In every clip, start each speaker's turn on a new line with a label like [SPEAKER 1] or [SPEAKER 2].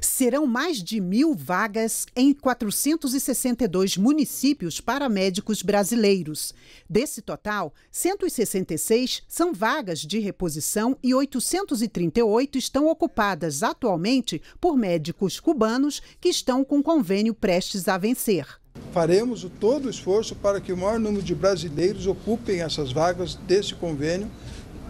[SPEAKER 1] Serão mais de mil vagas em 462 municípios para médicos brasileiros. Desse total, 166 são vagas de reposição e 838 estão ocupadas atualmente por médicos cubanos que estão com convênio prestes a vencer.
[SPEAKER 2] Faremos todo o esforço para que o maior número de brasileiros ocupem essas vagas desse convênio,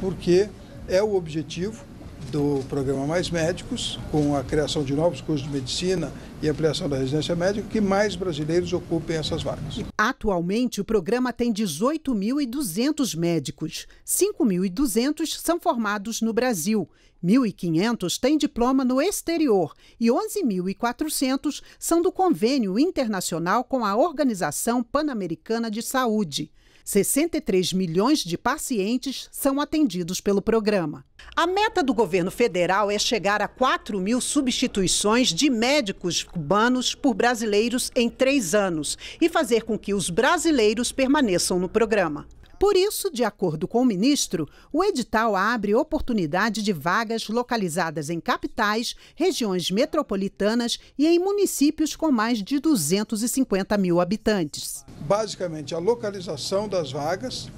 [SPEAKER 2] porque é o objetivo do programa Mais Médicos, com a criação de novos cursos de medicina e ampliação da residência médica, que mais brasileiros ocupem essas vagas.
[SPEAKER 1] Atualmente, o programa tem 18.200 médicos. 5.200 são formados no Brasil. 1.500 têm diploma no exterior e 11.400 são do convênio internacional com a Organização Pan-Americana de Saúde. 63 milhões de pacientes são atendidos pelo programa. A meta do governo federal é chegar a 4 mil substituições de médicos cubanos por brasileiros em três anos e fazer com que os brasileiros permaneçam no programa. Por isso, de acordo com o ministro, o edital abre oportunidade de vagas localizadas em capitais, regiões metropolitanas e em municípios com mais de 250 mil habitantes.
[SPEAKER 2] Basicamente, a localização das vagas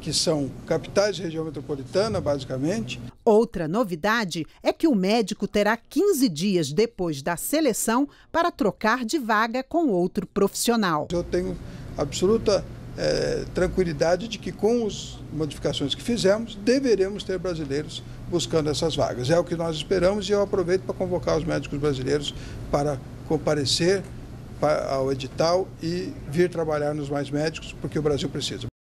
[SPEAKER 2] que são capitais de
[SPEAKER 1] região metropolitana, basicamente. Outra novidade é que o médico terá 15 dias depois da seleção para trocar de vaga com outro profissional. Eu tenho
[SPEAKER 2] absoluta é, tranquilidade de que com as modificações que fizemos, deveremos ter brasileiros buscando essas vagas. É o que nós esperamos e eu aproveito para convocar os médicos brasileiros para comparecer ao edital e vir trabalhar nos mais médicos, porque o Brasil precisa.